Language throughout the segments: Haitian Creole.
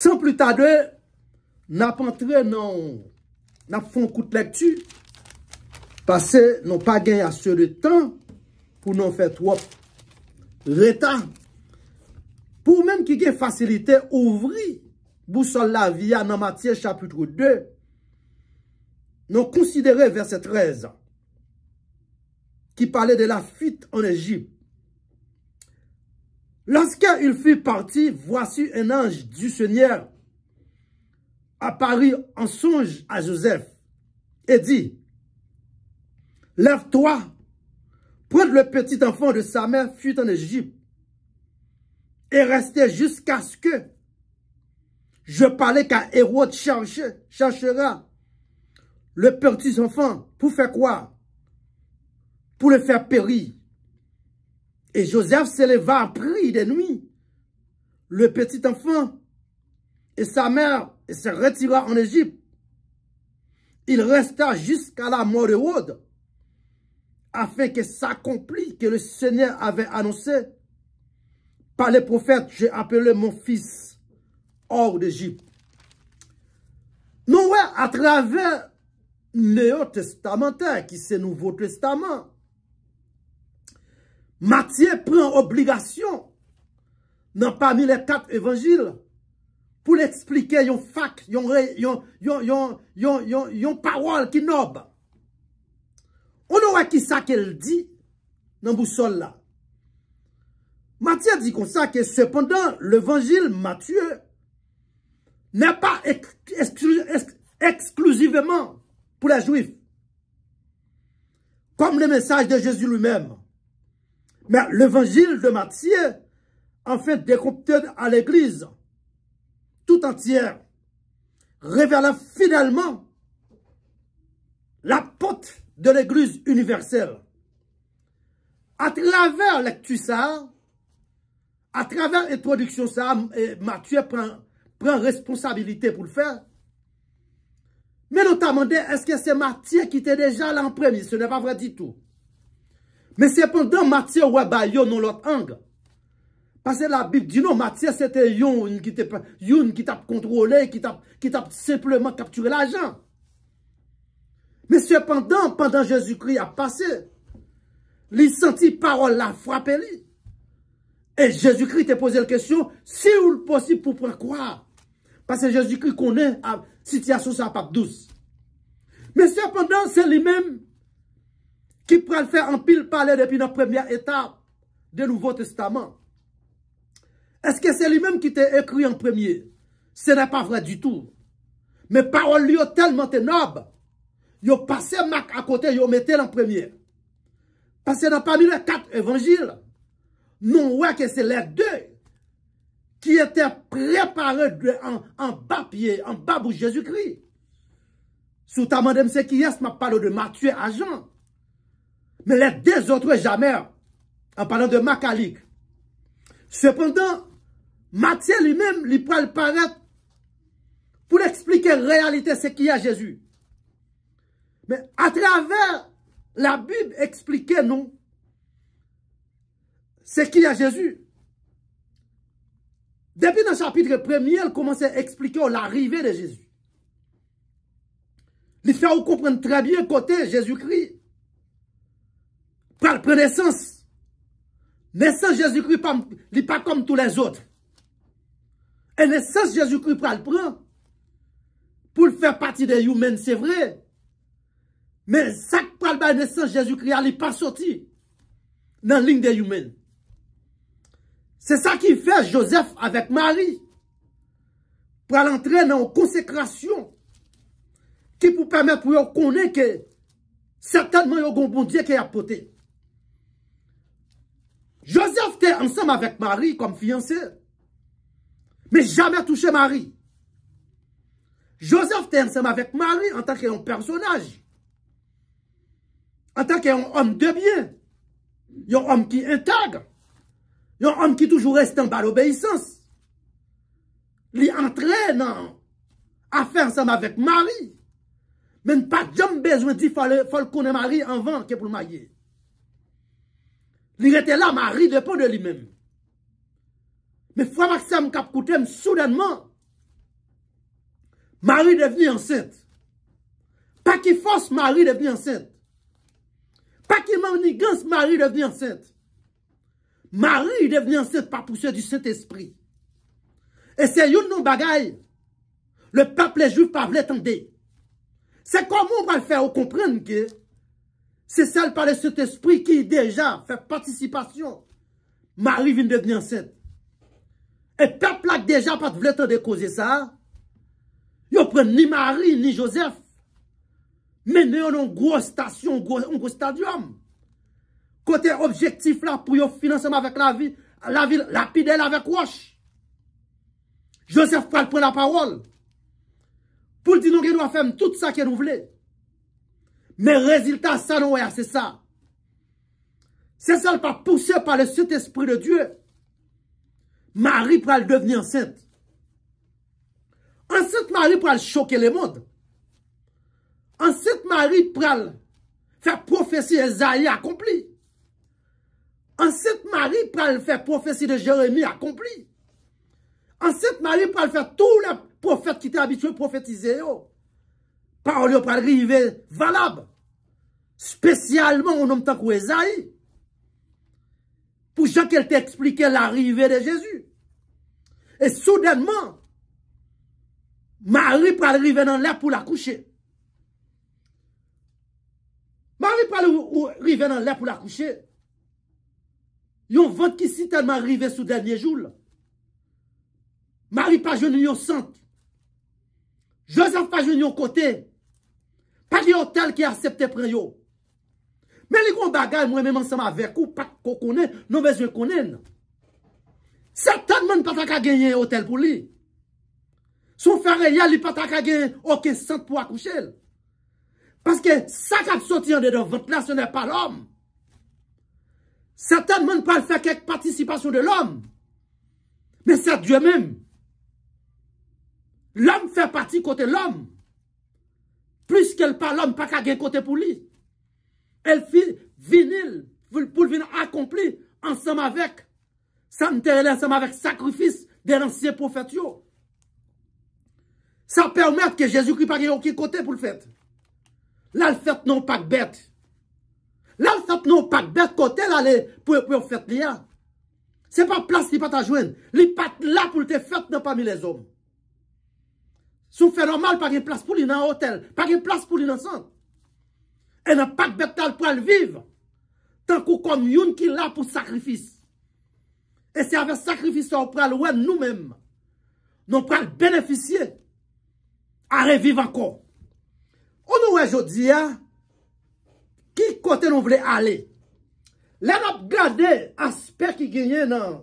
Sempli tade, nap antre nan fon koute lektu, pase nan pa gen yasye de tan pou nan fet wop reta. Pou men ki gen fasilite ouvri bousol la via nan matye chapitrou 2, nan konsidere verse 13 ki pale de la fit an Egypt. Lorsqu'il fut parti, voici un ange du Seigneur apparut en songe à Joseph et dit, « Lève-toi, prends le petit enfant de sa mère, fuit en Égypte, et restez jusqu'à ce que je parle qu'un Hérode cherche, cherchera le petit enfant pour faire quoi Pour le faire périr. Et Joseph s'éleva à prix de nuits. le petit enfant et sa mère et se retira en Égypte. Il resta jusqu'à la mort de Rode, afin que s'accomplit que le Seigneur avait annoncé par les prophètes, j'ai appelé mon fils hors d'Égypte. Nous, à travers Néo-Testamentaire, qui c'est Nouveau Testament, Matthieu prend obligation dans parmi les quatre évangiles pour expliquer yon fac, yon, parole qui noble. On aurait qui ça qu'elle dit dans boussole là. Matthieu dit comme ça que cependant l'évangile Matthieu n'est pas exclusivement pour les juifs. Comme le message de Jésus lui-même. Mais l'évangile de Matthieu, en fait, décompté à l'Église tout entière, révéla finalement la porte de l'Église universelle. À travers l'actu ça, à travers l'introduction ça, Matthieu prend, prend responsabilité pour le faire. Mais notamment, est-ce que c'est Matthieu qui était déjà là en premier? Ce n'est pas vrai du tout. Mais cependant, Matthieu, ouais, dans non l'autre angle. Parce que la Bible dit non, Mathieu c'était Yon qui t'a contrôlé, qui t'a simplement capturé l'argent. Mais cependant, pendant Jésus-Christ a passé, les sentit parole la frappé. Et Jésus-Christ t'a posé la question, si ou le possible pour croire. Parce que Jésus-Christ connaît la situation ça pas douce. Mais cependant, c'est lui-même ki pral fè an pil pale depi nan premye etap de Nouveau Testament. Eske se li menm ki te ekri an premye, se nan pa vre du tout. Me parol li yo telman te nob, yo pase mak akote, yo mette nan premye. Pase nan pa mi le kat evanjil, non wè ke se le de, ki etè prepare de an bapye, an babou Jezoukri. Sou ta mandem se ki yes ma pale de matwe ajan, Mais les deux autres, jamais. Hein, en parlant de Makalik. Cependant, Matthieu lui-même, lui prend le paraître pour expliquer la réalité ce qu'il y a Jésus. Mais à travers la Bible, expliquer nous ce qu'il y a Jésus. Depuis le chapitre 1er, elle commence à expliquer l'arrivée de Jésus. Les fait comprendre très bien côté Jésus-Christ pral prendre naissance. Naissance Jésus-Christ, n'est pas comme tous les autres. Et naissance Jésus-Christ le prendre pour faire partie des humains, c'est vrai. Mais ça qui pral la naissance Jésus-Christ, n'est pas sorti dans la ligne des humains. C'est ça qui fait Joseph avec Marie. Pour l'entrer dans consécration qui pour permettre pour qu'on connaître que certainement il y a un bon Dieu qui a porté. Joseph était ensemble avec Marie comme fiancé, mais jamais touché Marie. Joseph était ensemble avec Marie en tant qu'un personnage, en tant qu'un homme de bien, un homme qui intègre, un homme qui toujours reste en bas l'obéissance. Lui entraîne à faire ensemble avec Marie, mais pas jamais besoin de dire qu'il faut connaître Marie avant que pour le marier. Li rete la mari depo de li men. Me fwa Maksam Kapkoutem soudanman, mari deveni anset. Pa ki fos mari deveni anset. Pa ki manigans mari deveni anset. Mari deveni anset pa pou se di sent espri. E se yon nou bagay, le pap le ju pa vletan de. Se kon moun va fè ou komprenn gey, Se sel pale set espri ki deja fe patisipasyon. Mari vin devnyan sen. E pep lak deja pat vletan de koze sa. Yo pre ni Mari ni Josef. Menen yo nan gro stasyon, gro stadium. Kote objektif la pou yo finanseman avèk la vil, la vil lapidel avèk wosh. Josef pral pren la parol. Poul di nou genou afem tout sa ke nou vle. Mais résultat, ça non, c'est ça. C'est ça elle pas poussé par le Saint-Esprit de Dieu. Marie pourra devenir enceinte. Enceinte, Marie pourra choquer le monde. Enceinte, Marie pourra faire prophétie d'Esaïe accomplie. Enceinte, Marie pourra faire prophétie de Jérémie accomplie. Enceinte, Marie pourra faire tous les prophètes qui étaient habitués à prophétiser. Oh parole yon pral rive valable. Spécialement au nom tant que Esaïe. Pour Jean qu'elle t'expliquait l'arrivée de Jésus. Et soudainement, Marie pral rive dans l'air pour la coucher. Marie pral rive dans l'air pour la coucher. Yon vent qui si tellement arrivé sous dernier jour. Marie pas jeune yon centre. Joseph pas jeune yon côté. A di otel ki a septe preyo. Men li kon bagay mwen menman seman vekou, pak kon konen, nou bezwen konen. Sertan men patak a genyen otel pou li. Sou fere yal li patak a genyen, ok, sant pou akouche. Paske sak ap soti an de do vantla, se ne pa l'om. Sertan men pal fe kek patisipasyon de l'om. Men se diyo men. L'om fe pati kote l'om. pa l'om pa kage kote pou li. El fi vinil pou l'vinil akompli ansam avek. Santele ansam avek sakrifis den ansye pou fetyo. Sa permette ke jesu ki pa kage kote pou l'fete. La l'fete nou pa kbet. La l'fete nou pa kbet kote la lè pou l'fete liya. Se pa plas li pat ajoen. Li pat la pou lte fete nan pa mi lè zombe. Sou fè normal pa gen plas pou li nan hotel, pa gen plas pou li nan san. E nan pak betal pou al viv, tan kou kon yon ki la pou sakrifis. E se avè sakrifis an pou al wè nou mèm, non pou al benefisye, arè viv an kon. O nou wè jodi ya, ki kote nou vle ale? La nap gade asper ki genye nan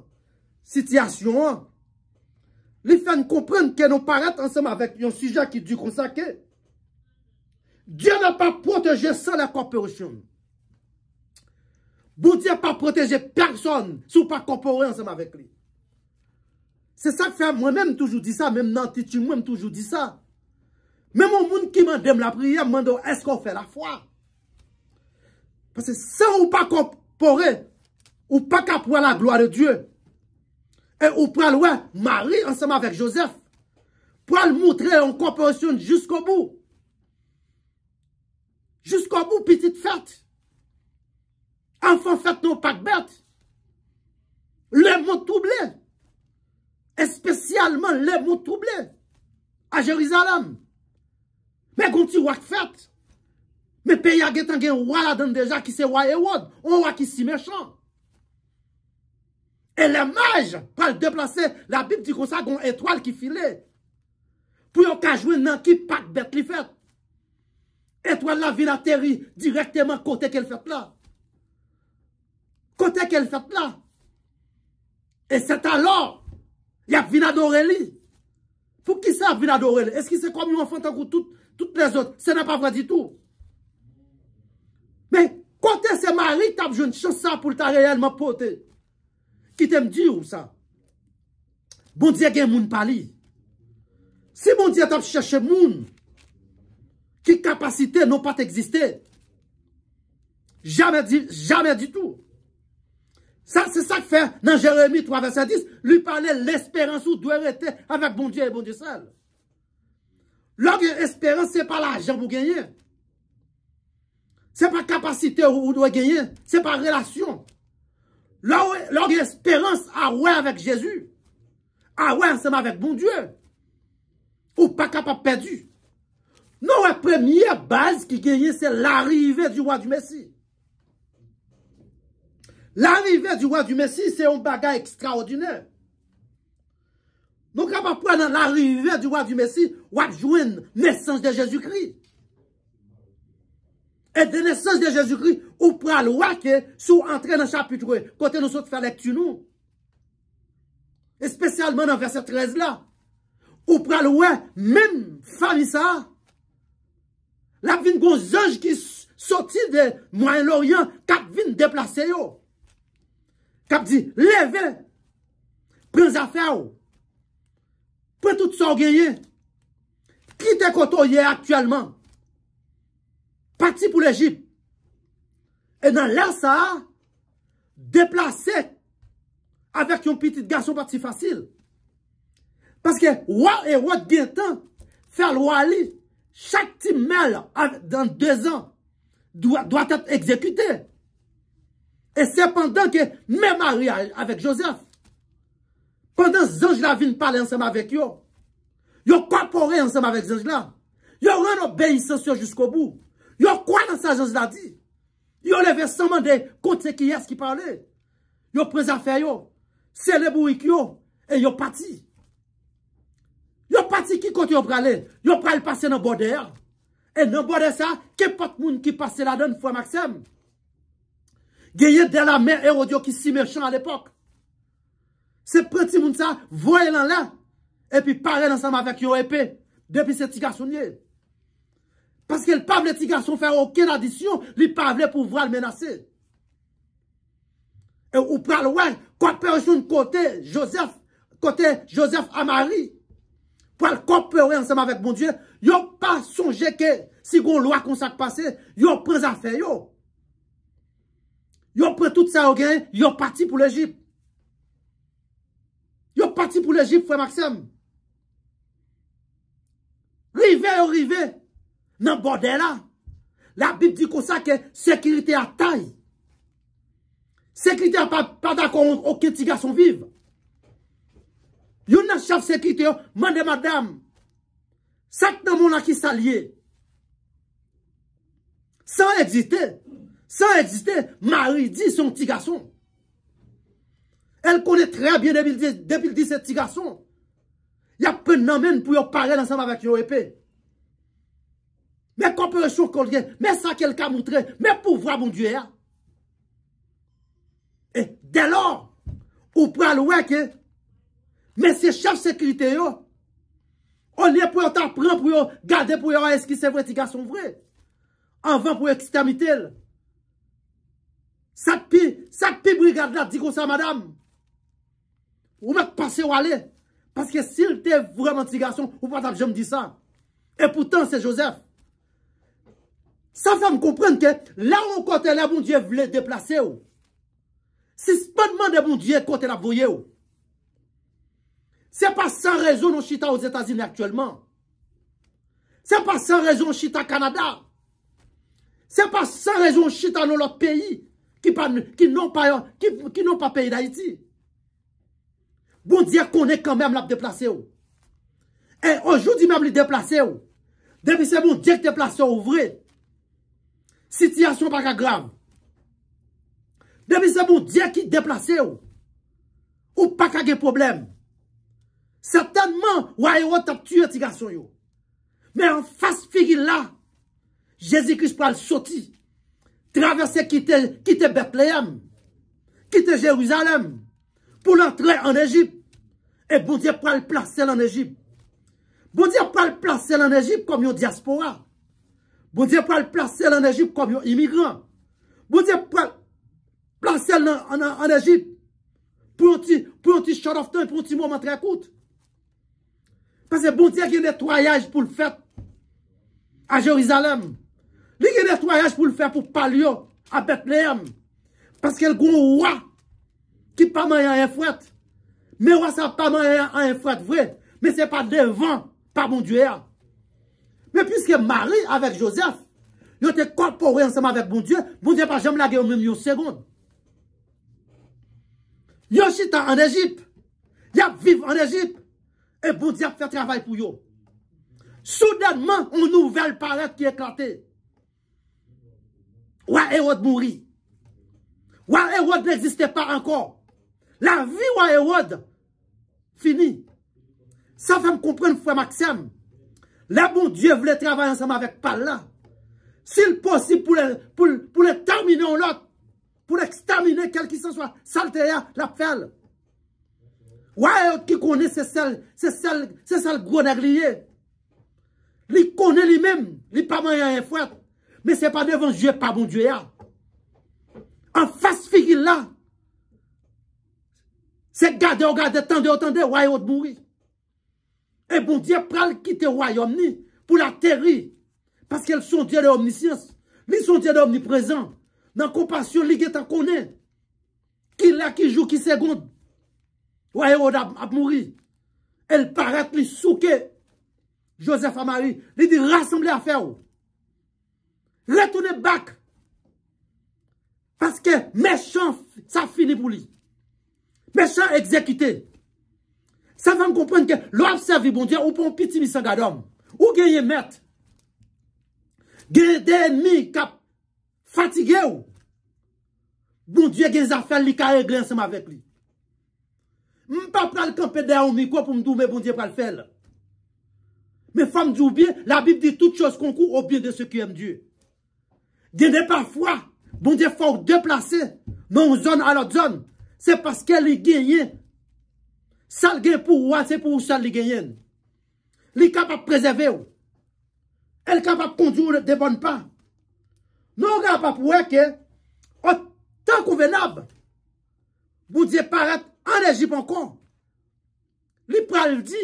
sityasyon an, femmes comprennent comprendre que nous paraît ensemble avec un sujet qui est du consacré. Dieu n'a pas protégé sans la corporation. Bon n'a pas protégé personne si vous pas corporé ensemble avec lui. C'est ça que fait moi-même toujours dit ça, même dans moi-même toujours dit ça. Même au monde qui m'a la prière, me est-ce qu'on fait la foi? Parce que sans ou pas corporé, ou pas la gloire de Dieu. E ou pral wè, Marie, ansem avèk Joseph, pral moutre non an kompensyon jousk obou. Jousk obou, pitit fèt. Anfan fèt nou pak bèt. Lè mout troublè. Espesyalman lè mout troublè. A Jerizalem. Mè gonti wak fèt. Mè peyag etan gen wala dan deja ki se waye wad. On wak ki si mechand. E la maj, pral deplase la bib di konsa goun etwal ki file. Pou yon ka jwen nan ki pak bet li fet. Etwal la vin a teri direkteman kote ke l fet la. Kote ke l fet la. E seta lor, yap vin a dore li. Pou ki sa vin a dore li? Eski se kom yon fante kou tout les ot, se nan pa vwa ditou. Men, kote se mari, tab joun chosa pou ta reyel ma pote. Qui t'aime dire ça ou ça? Bon Dieu gen moun pali. Si bon Dieu t'a cherché moun, qui capacité n'ont pas pas jamais jamais jamais du tout. Ça c'est ça que Jérémie 3 verset 10, lui parlait l'espérance où doit être avec bon Dieu et bon Dieu seul l'espérance c'est pas l'argent pour gagner c'est pas capacité où doit gagner ce n'est pas la relation. Leur espérance à ouais avec Jésus. À ouais ensemble avec bon Dieu. Ou pas capable perdu. Non, la première base qui gagne, c'est l'arrivée du roi du Messie. L'arrivée du roi du Messie, c'est un bagage extraordinaire. Nous, capables de prendre l'arrivée du roi du Messie, jouer la naissance de Jésus-Christ. et de nesans de Jezoukri, ou pral wakè, sou antre nan chapitre, kote nou sot fè lek tu nou, espesyalman nan verset 13 la, ou pral wè, min famisa, lap vin goun zanj ki soti de Moin Lorien, kap vin deplase yo, kap di leve, pren zafè ou, pren tout sou genye, ki te koto ye aktuellement, parti pour l'Égypte. Et dans l'air ça, déplacé avec un petit garçon parti facile. Parce que roi et roi de temps, faire loi chaque petit dans deux ans doit, doit être exécuté. Et c'est pendant que même Marie avec Joseph, pendant que la vient parler ensemble avec eux, ils ont ensemble avec Zange là. Ils ont obéissance jusqu'au bout. Yo kwa nan sa jons la di? Yo leve sanman de kont se ki yes ki parle? Yo prez afer yo? Se le bou wik yo? E yo pati? Yo pati ki kont yo prale? Yo prale pase nan bode? E nan bode sa, ke pat moun ki pase la den fwe maksem? Gye ye de la mer ero diyo ki si mechand al epok? Se prati moun sa, voye lan la? E pi pare nan sanman vek yo epi? Depi se ti gasonye? Paske el pavle ti gason fè okè nan disyon, li pavle pou vral menase. E ou pral wè, koper joun kote Joseph, kote Joseph Amari, pral koper wè ansem avèk bon Diyen, yo pa sonje ke, si goun lwa konsak pase, yo pre zafè yo. Yo pre tout sa ogè, yo parti pou l'Egypte. Yo parti pou l'Egypte, fwè Maxem. Rive yo rive, Nan bode la, la bib di ko sa ke sekirite a tay. Sekirite a pa da kon oke tiga son viv. Yon nan chav sekirite yo, mande madame, sak nan moun a ki salye. San egzite, san egzite, mari di son tiga son. El kone tre bien debil di se tiga son. Ya pe nan men pou yo pare lansan avak yo epey. Mè kòpè chou kòlge, mè sa kelka moutre, mè pou vwa moun duè. E, dè lò, ou pral wè ke, mè se chèf se krite yo, ou nè pou yon ta pran pou yon gade pou yon eski se vwè tiga son vwè, an vwè pou yon ekstermite l. Sak pi, sak pi mou yon gade la, di kon sa madame, ou mè te pase wale, paske sil te vwè mwè tiga son, ou madame jom di sa, e pou tan se josef, Sa fèm komprende ke la ou kote la bon diye vle deplase ou. Si spadman de bon diye kote la bouye ou. Se pa san rezon ou chita ou zetazine aktuellement. Se pa san rezon ou chita Kanada. Se pa san rezon ou chita nou lop peyi. Ki nou pa peyi Daiti. Bon diye konen kanmem la deplase ou. E ojoudi mem li deplase ou. Demi se bon diye ki deplase ou ouvre ou. Siti yason pa ka gram. Demi se moun diye ki deplase yo. Ou pa ka gen problem. Sertenman waye wot ap tue ti gason yo. Men an fas figil la. Jezi kris pral soti. Traverse kite Betleem. Kite Jeruzalem. Pou l'entre en Ejip. E moun diye pral place l'en Ejip. Moun diye pral place l'en Ejip kom yon diaspora. Bon diè pou al plasel an Ejip kom yo imigran. Bon diè pou al plasel an Ejip pou yon ti shot of time, pou yon ti mou matre akout. Pasè bon diè ki netoyaj pou l'fèt a Jorizalem. Li ki netoyaj pou l'fèt pou palyo a Bethlehem. Pasè el goun wwa ki pa mayan yon fwèt. Me wwa sa pa mayan yon fwèt vwèt. Me se pa devan pa moun diè a. Mais puisque Marie avec Joseph, ils étaient corporés ensemble avec bon Dieu, bon Dieu pas jamais lagué au même une seconde. Ils en Égypte. Ils vivent en Égypte. Et bon Dieu fait travail pour eux. Soudainement, une nouvelle parole qui éclate. Ouais, Hérode mourit. Ouais, Hérode n'existait pas encore. La vie ou Hérode, fini. Ça fait me comprendre, frère Maxime, La moun die vle travay ansama vek pal la. Sil posi pou le termine an lot. Pou le ekstermine kel ki san swa. Salte ya la fel. Ouayot ki kone se sel, se sel, se sel gro nagliye. Li kone li mem. Li pa mayan yon fwet. Me se pa devan je pa moun die ya. An fas figi la. Se gade o gade, tande o tande, ouayot mouri. E bon diye pral kite woy omni pou la teri. Paske el son diye de omnisiyans. Li son diye de omni prezant. Nan kompasyon li geta konen. Kin la ki jou ki segond. Woye woda apmouri. El paret li souke. Josef Amari. Li di rassemble afer ou. Le tounen bak. Paske mechant sa fini pou li. Mechant ekzekite. Sè fèm komprenke lò ap sèvi bon diè ou pou an piti mi sè gà dom. Ou genye mèt. Genye den mi kap fatige ou. Bon diè genye zafèl li ka e glen sèm avèk li. Mpap pral kampèdè an mi kò pou mdou mè bon diè pral fèl. Mè fèm djou biè la bib di tout chòs konkou ou biè de sè ki mdou. Genye pafwa bon diè fòk deplase nan ou zon alot zon. Sè paske li genye mè. Sal gen pou wate pou ou san li genyen. Li kapap prezeve ou. El kapap kondi ou de bon pa. Non kapap wè ke, o tan kouvenab, boudye paret an Egypt an kon. Li pral di,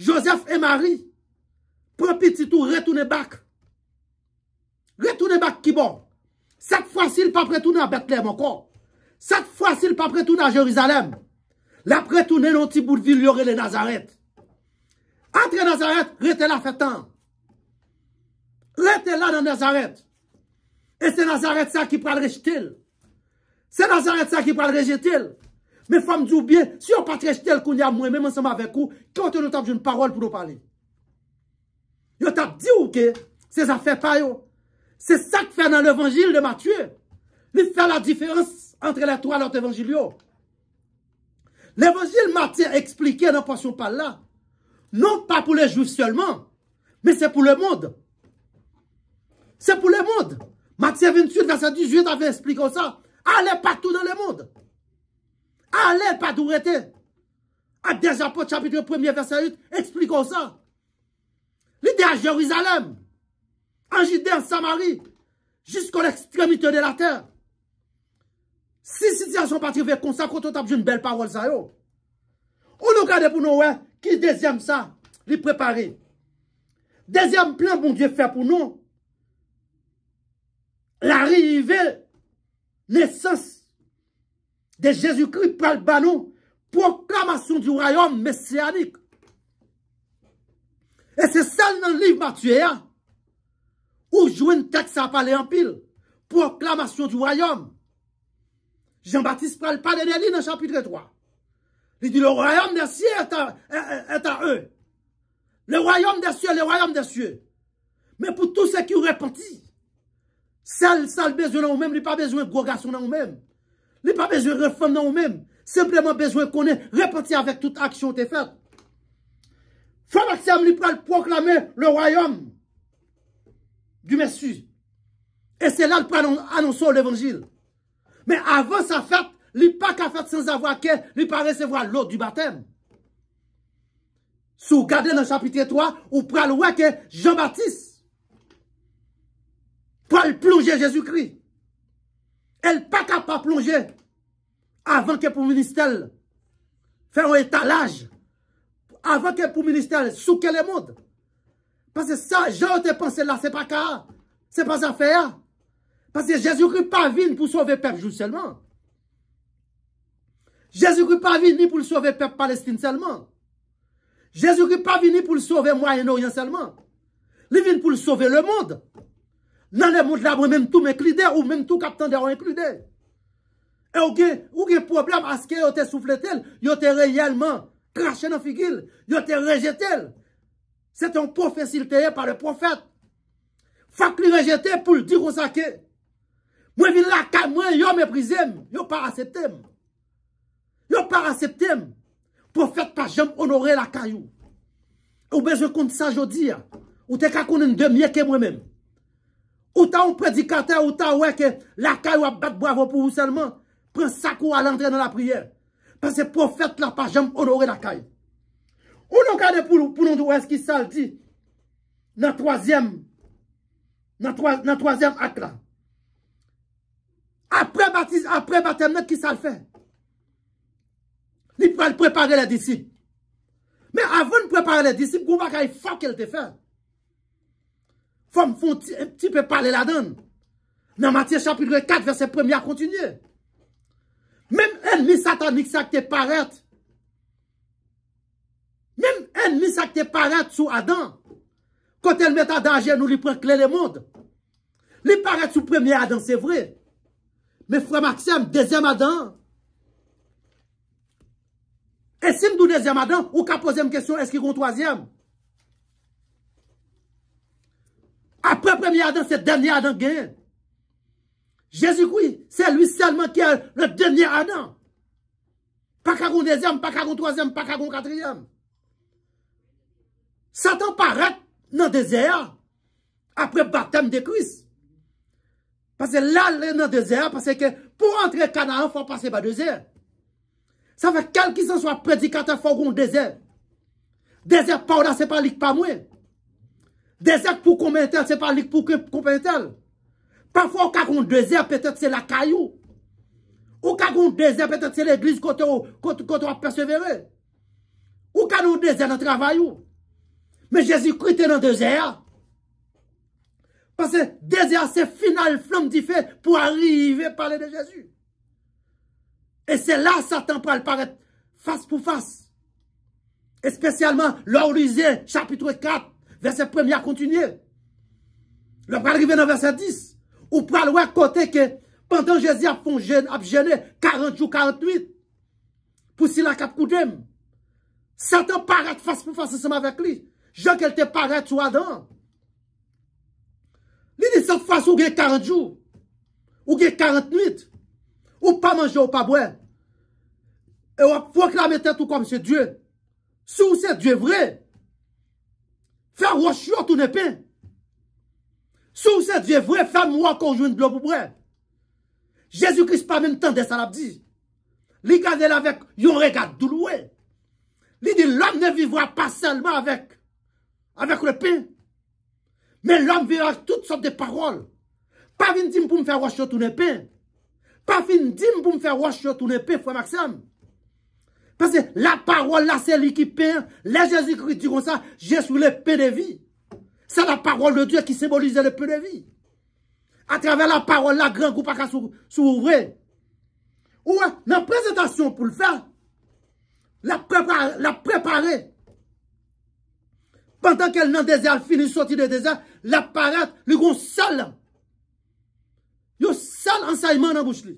Joseph et Marie, propitit ou retounen bak. Retounen bak ki bon. Sat fwa si l papretounen a Bethlehem an kon. Sat fwa si l papretounen a Jerizalem an kon. La prétourne dans un petit bout de ville, y'aurait les Nazareth. Entre Nazareth, rete là, fait temps. Rete là dans Nazareth. Et c'est Nazareth ça qui prend le rejeter. C'est Nazareth ça qui prend le rejeter. Mais femme dire bien, si on pas rejeter, qu'on y a moi, même ensemble avec vous, quand on nous une parole pour nous parler. Yo tape dit ou que, c'est ça fait yo. C'est ça qui fait dans l'évangile de Matthieu. Il fait la différence entre les trois autres évangiles. L'évangile Matthieu expliqué dans portion par là, non pas pour les Juifs seulement, mais c'est pour le monde. C'est pour le monde. Matthieu 28, verset 18 avait expliqué ça. Allez partout dans le monde. Allez partout où était. À des apôtres, chapitre 1 verset 8, expliquons ça. L'idée à Jérusalem, en Judée, en Samarie, jusqu'à l'extrémité de la terre. Si si ti a son patrive konsakototab joun bel parol sa yo. Ou nou gade pou nou wey ki dezyem sa li prepari. Dezyem plan bon die fè pou nou. La rive, l'essens de Jezoukri pral ba nou. Proklamasyon di rayom messianik. E se san nan liv Matuyea. Ou jouen tek sa pale an pil. Proklamasyon di rayom. Jean-Baptiste parle pas de lui dans chapitre 3. Il dit, le royaume des cieux est à, eux. Le royaume des cieux, le royaume des cieux. Mais pour tous ceux qui repentit, celle, celle besoin dans vous-même, il pas besoin de gros garçon dans vous-même. Il pas besoin de refondre dans vous-même. Simplement besoin qu'on ait repentir avec toute action est faite. Femme Axiam, il proclamer le royaume du Messie. Et c'est là le annoncer l'évangile. Mais avant sa fête, il pas qu'à faire sans avoir qu'elle, il pas recevoir l'eau du baptême. Si vous dans le chapitre 3, vous prenez le que Jean-Baptiste pour plonger Jésus-Christ. Elle pas capable plonger avant que pour ministère faire un étalage. Avant que pour ministère sous le monde. Parce que ça, j'ai pensé là, c'est pas cas. C'est pas affaire. Parce que jésus n'est pas venu pour sauver le peuple seulement. jésus n'est pas venu pour sauver le peuple palestinien seulement. jésus n'est pas venu pour sauver le Moyen-Orient seulement. Il est venu pour sauver le monde. Dans le monde là, même tout m'includé ou même tout captain de includé. Et ou ou problème à ce que vous te soufflé tel, vous te réellement craché dans figure, vous te rejeté. C'est un prophétie par le prophète. Faut que rejeté pour le dire au que Mwen vin lakay mwen yo me prizem. Yo paraceptem. Yo paraceptem. Profet pa jom onore lakay yo. Ou bejwe kont sa jodi ya. Ou te kakounen demye ke mwen men. Ou ta ou predikater. Ou ta ou weke lakay yo ap bat bravo pou vous selman. Pre sakou al entre nan la prier. Pese profet la pa jom onore lakay. Ou nou kade pou nou. Pounou nou eski saldi. Nan toazem. Nan toazem ak la. apre batemnet ki sa l fè, li pou al prepare le disip, men avon prepare le disip, kou baka e fò kèl te fè, fò m fò ti pe pale l adan, nan matye chapitre 4 verset 1 a kontinye, men en mi satanik sa kte paret, men en mi sa kte paret sou adan, kote l metta dange nou li prekle le moun, li paret sou premye adan, se vre, Mais Frère Maxime, deuxième Adam. Et si nous deuxième Adam, ou qu'à poser une question, est-ce qu'il y a un troisième? Après premier Adam, c'est dernier Adam qui gain. Jésus-Christ, c'est lui seulement qui est le dernier Adam. Pas qu'à un deuxième, pas qu'à un troisième, pas qu'à un quatrième. Satan paraît dans le désert après le baptême de Christ. Parce que là, il est dans désert, parce que pour entrer Canaan, il faut passer par désert. Ça fait quel que soit soit prédicateur, il faut un désert. Désert pour là, c'est pas le pas moi. Désert pour combien tel, c'est pas ligue pour combien tel. Parfois, quand on désert, peut-être que c'est la caillou. Ou quand on désert, peut-être que c'est l'église côté on a persévéré. Ou quand on désert dans le travail. Mais Jésus-Christ est dans le désert. Parce que désir, c'est final flamme qui fait pour arriver à parler de Jésus. Et c'est là Satan peut apparaître face pour face. Et spécialement, chapitre 4, verset 1 à continuer. Le arriver dans verset 10. Ou pral à côté que pendant Jésus a fait a 40 jours, 48. Pour s'il a cap Satan paraît face pour face ensemble avec lui. Jean qu'elle te paraît toi dans face ou gen 40 jours ou gen 40 nuits ou pas manger ou pas boire et ou proclamer tête tout comme c'est Dieu si c'est Dieu vrai faire rocher tout le pain, si c'est Dieu vrai faire moi conjoint de l'eau pour boire. Jésus Christ pas même temps de ça l'a dit l'icade avec yon regard li dit l'homme ne vivra pas seulement avec avec le pain mais l'homme vient toutes sortes de paroles. Pas une dîme pour me faire roche sur tourner pain. Pas une dîme pour me faire roche sur frère Maxime. Parce que la parole là, c'est lui qui peint. Les Jésus-Christ diront ça, je suis le pain de vie. C'est la parole de Dieu qui symbolise le pain de vie. À travers la parole là, grand groupe à s'ouvrir. Ou ouais, la présentation pour le faire, la la préparer Pantan kel nan deze al finis soti de deze al, la parat li goun sal. Yo sal ansayman nan bouch li.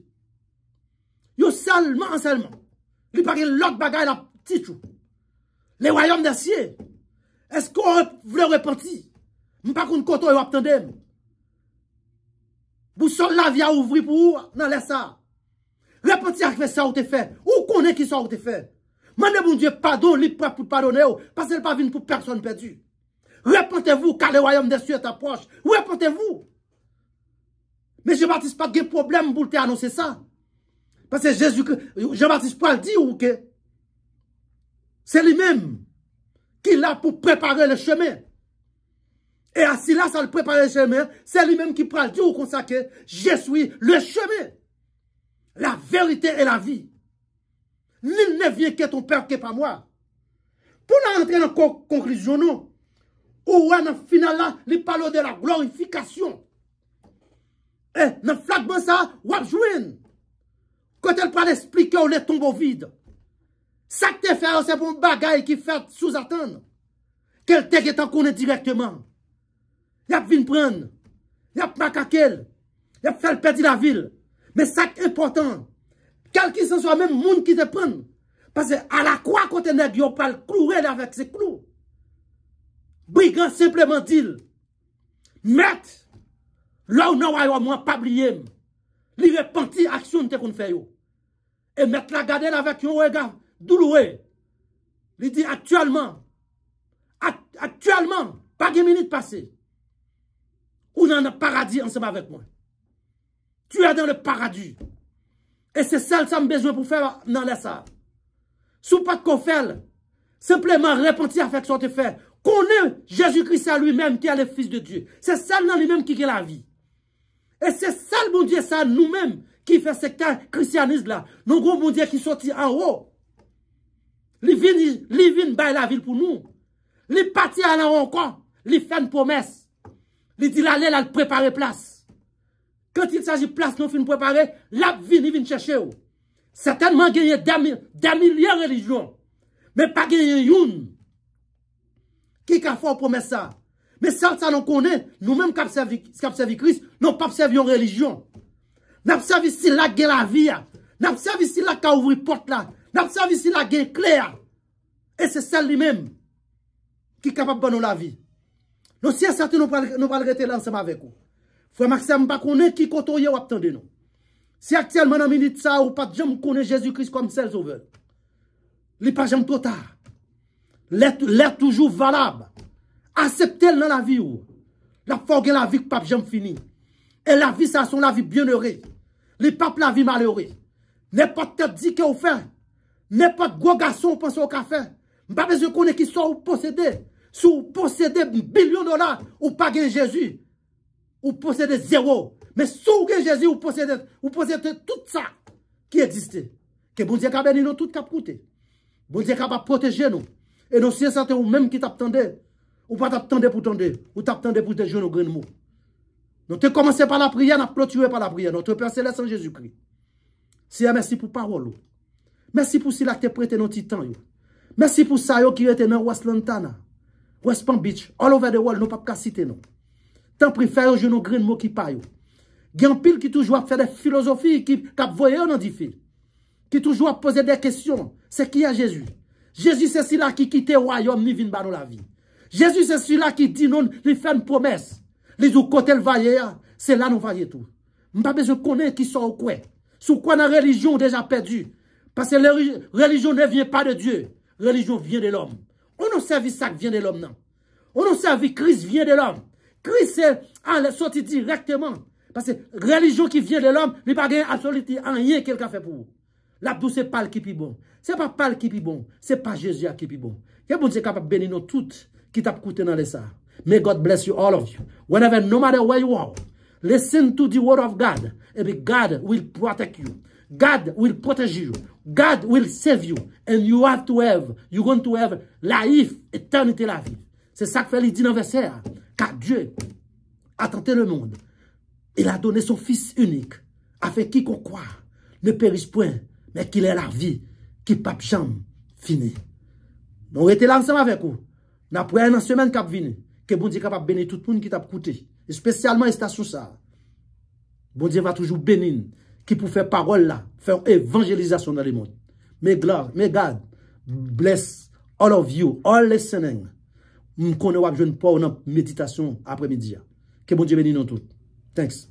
Yo salman ansayman. Li pari lak bagay la titou. Le wayom de asye. Esko vle repanti? Mpa kon koto yo aptande? Bousol la via ouvri pou nan lesa. Repanti akve sa ou te fè. Ou konen ki sa ou te fè? Mandez mon Dieu pardon, lui prêt pour pardonner, parce qu'il pas venu pour personne perdue. Repentez-vous, car le royaume des cieux est approche. Repentez-vous. Mais Jean-Baptiste pas de problème pour te annoncer ça. Parce que Jésus, Jean-Baptiste pas dit ou que c'est lui-même qui l'a pour préparer le chemin. Et assis là, ça le prépare le chemin. C'est lui-même qui prend le Dieu ou consacré. Je suis le chemin. La vérité et la vie. Nin nevye ke ton perke pa mwa. Pou la rentre nan konkrisyonon, ou wè nan final la, li palo de la glorifikasyon. E eh, nan flagman sa, wè jwen. Kote l pral esplike ou le tombo vide. Sak te fè an sepon bagay ki fè souzaten. Kel teke tan konen direktman. Yap vin pren. Yap makakel. Yap fè l pedi la vil. Men sak impotant. Kalki san sa men moun ki te pren. Pase ala kwa kote neg yo pal klu re la vek se klu. Brigand sepleman dil. Met. Lou nou ay waman pa blyem. Li repanti aksyon te kon feyo. E met la gade la vek yon wega. Doulou e. Li di aktualman. Aktualman. Pa gemini te pase. Ou nan a paradis ansen ba vek mwen. Tu e dan le paradis. E se sel sam bezwe pou fè nan la sa. Sou pat kon fèl, sepleman repanti a fèk so te fè, konè Jezou Christ sa luy mèm ki a le fils de Dieu. Se sel nan luy mèm ki ki la vi. E se sel moun diè sa nou mèm ki fè sekta kristianiz la. Non goun moun diè ki soti an ro. Li vin ba la vil pou nou. Li pati a la ronkon. Li fèn pòmès. Li dilalè la l'prepare plas. Ket il saji plas nou fin preparé, lap vin, vin chèche ou. Sètenman genye damilyen relijyon, men pa genye youn ki ka fò promè sa. Men sèl sa nou konè, nou mèm kapsèvi kris, nou papsèv yon relijyon. Napsèvi si la gen la vi, napsèvi si la ka ouvri pot la, napsèvi si la gen kler, e se sèl li mèm ki kapap banou la vi. Nou si yon sèl ti nou palrete lansem avèk ou. Fwe makse mba konen ki kotoye wap tande nou. Se aksel manan meni tsa ou pat jem konen Jezus Christ kom sel sou vel. Li pa jem to ta. Le toujou valab. Aseptel nan la vi ou. La pou gen la vi kou pap jem fini. E la vi sa son la vi byonere. Li pap la vi malere. Nè pat te di ke ou fen. Nè pat gwa gason ou panse ou ka fen. Mba bez yo konen ki sou ou posede. Sou ou posede bilion dola ou pa gen Jezus Christ. ou possédez zéro. Mais sous que Jésus, vous possédez, tout ça qui existe. Que bon Dieu capable nous tout cap coûter. Bon Dieu capable protéger nous. Et nous si c'est ou même qui t'attendez. Ou pas t'attendre pour t'attendre. Ou t'attendre pour te jouer nos grands mots. Nous te commencé par la prière, nous clôturé par la prière. Notre Père Céleste en Jésus-Christ. Seigneur, merci pour parole. Merci pour cela que tu prêté nos temps. Merci pour ça qui était dans West Lantana. West Palm Beach, all over the world, nous pas citer nous tant préfère je jeune gren mot qui pa yo. qui toujours a fait des philosophies qui un dans des fil. Qui toujours posé des questions. C'est qui a Jésus? Jésus c'est celui-là qui quitte le royaume ni vient dans la vie. Jésus c'est celui-là qui dit non, lui fait une promesse. Les dit côté le vaye, c'est là nous voyons tout. M'a besoin de qui sont au quoi. Sur quoi la religion déjà perdue? Parce que la religion ne vient pas de Dieu. La religion vient de l'homme. On nous servi ça qui vient de l'homme, non? On nous servi Christ vient de l'homme. Christ est sorti directement. Parce que religion qui vient de l'homme, il n'y a pas absolument rien que quelqu'un fait pour vous. La douce c'est pas qui est bon. Ce n'est pas pas qui est bon. Ce n'est pas Jésus qui est bon. Il bon Dieu capable de bénir nous toutes qui t'a coûté dans les salles. May God bless you, all of you. Whenever, no matter where you are, listen to the word of God. And God will protect you. God will protect you. God will save you. And you have to have, you're going to have life, eternity vie. C'est ça que fait le dit dans verset. Ka Dieu a tenté le monde. Il a donné son fils unique. A fait qui qu'on croit. Ne périsse point. Mais qu'il ait la vie. Qui pape chambre. Fini. On est là ensemble avec vous. Na prene en semaine qui a venu. Que Bondi kapap bene tout le monde qui tape couter. Especialement esta sous sa. Bondi va toujours benin. Qui pou fait parole là. Fait évangélisation dans le monde. May God bless all of you. All listening. Je ne wap pas une nan méditation après-midi. Que bon Dieu bénisse nous tous. Thanks.